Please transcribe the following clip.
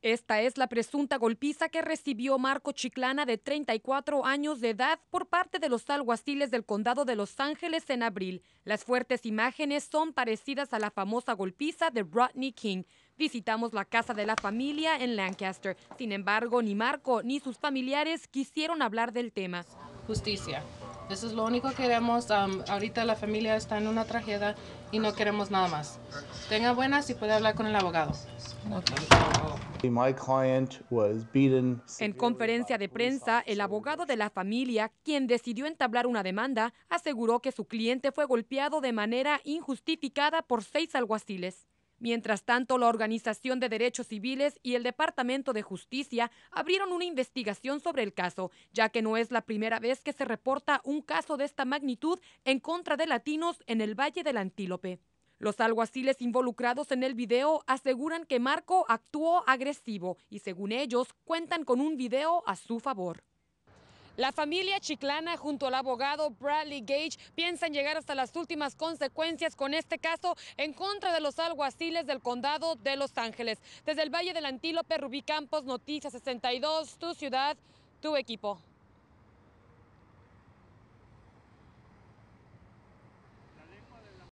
Esta es la presunta golpiza que recibió Marco Chiclana de 34 años de edad por parte de los alguaciles del condado de Los Ángeles en abril. Las fuertes imágenes son parecidas a la famosa golpiza de Rodney King. Visitamos la casa de la familia en Lancaster. Sin embargo, ni Marco ni sus familiares quisieron hablar del tema. Justicia. Eso es lo único que queremos. ahorita la familia está en una tragedia y no queremos nada más. Tenga buenas y puede hablar con el abogado. En conferencia de prensa, el abogado de la familia, quien decidió entablar una demanda, aseguró que su cliente fue golpeado de manera injustificada por seis alguaciles. Mientras tanto, la Organización de Derechos Civiles y el Departamento de Justicia abrieron una investigación sobre el caso, ya que no es la primera vez que se reporta un caso de esta magnitud en contra de latinos en el Valle del Antílope. Los alguaciles involucrados en el video aseguran que Marco actuó agresivo y según ellos cuentan con un video a su favor. La familia chiclana junto al abogado Bradley Gage piensan llegar hasta las últimas consecuencias con este caso en contra de los alguaciles del condado de Los Ángeles. Desde el Valle del Antílope, Rubí Campos, Noticias 62, tu ciudad, tu equipo.